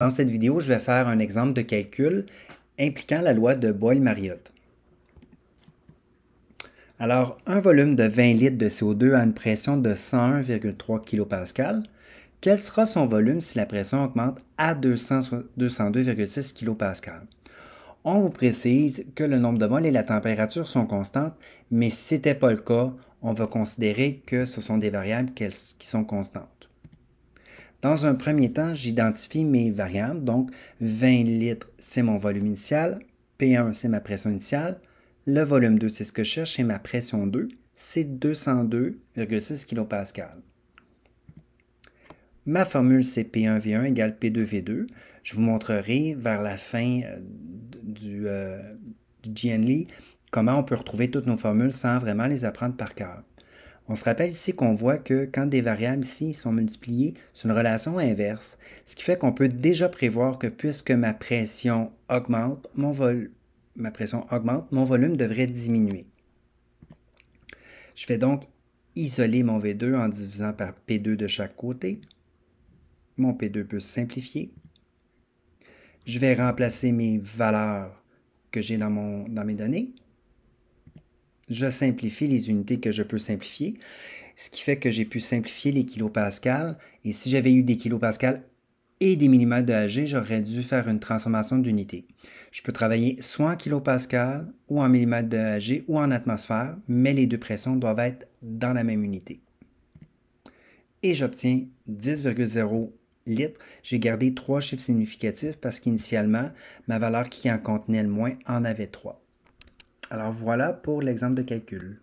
Dans cette vidéo, je vais faire un exemple de calcul impliquant la loi de Boyle-Mariotte. Alors, un volume de 20 litres de CO2 à une pression de 101,3 kPa, quel sera son volume si la pression augmente à 202,6 kPa? On vous précise que le nombre de moles et la température sont constantes, mais si ce n'était pas le cas, on va considérer que ce sont des variables qui sont constantes. Dans un premier temps, j'identifie mes variables, donc 20 litres, c'est mon volume initial, P1, c'est ma pression initiale, le volume 2, c'est ce que je cherche, et ma pression 2, c'est 202,6 kPa. Ma formule, c'est P1V1 égale P2V2. Je vous montrerai vers la fin euh, du, euh, comment on peut retrouver toutes nos formules sans vraiment les apprendre par cœur. On se rappelle ici qu'on voit que quand des variables ici sont multipliées, c'est une relation inverse, ce qui fait qu'on peut déjà prévoir que puisque ma pression augmente, mon volume devrait diminuer. Je vais donc isoler mon V2 en divisant par P2 de chaque côté. Mon P2 peut se simplifier. Je vais remplacer mes valeurs que j'ai dans, mon, dans mes données je simplifie les unités que je peux simplifier, ce qui fait que j'ai pu simplifier les kilopascals. Et si j'avais eu des kilopascals et des millimètres de Hg, j'aurais dû faire une transformation d'unité. Je peux travailler soit en kilopascal ou en millimètres de Hg ou en atmosphère, mais les deux pressions doivent être dans la même unité. Et j'obtiens 10,0 litres. J'ai gardé trois chiffres significatifs parce qu'initialement, ma valeur qui en contenait le moins en avait trois. Alors voilà pour l'exemple de calcul.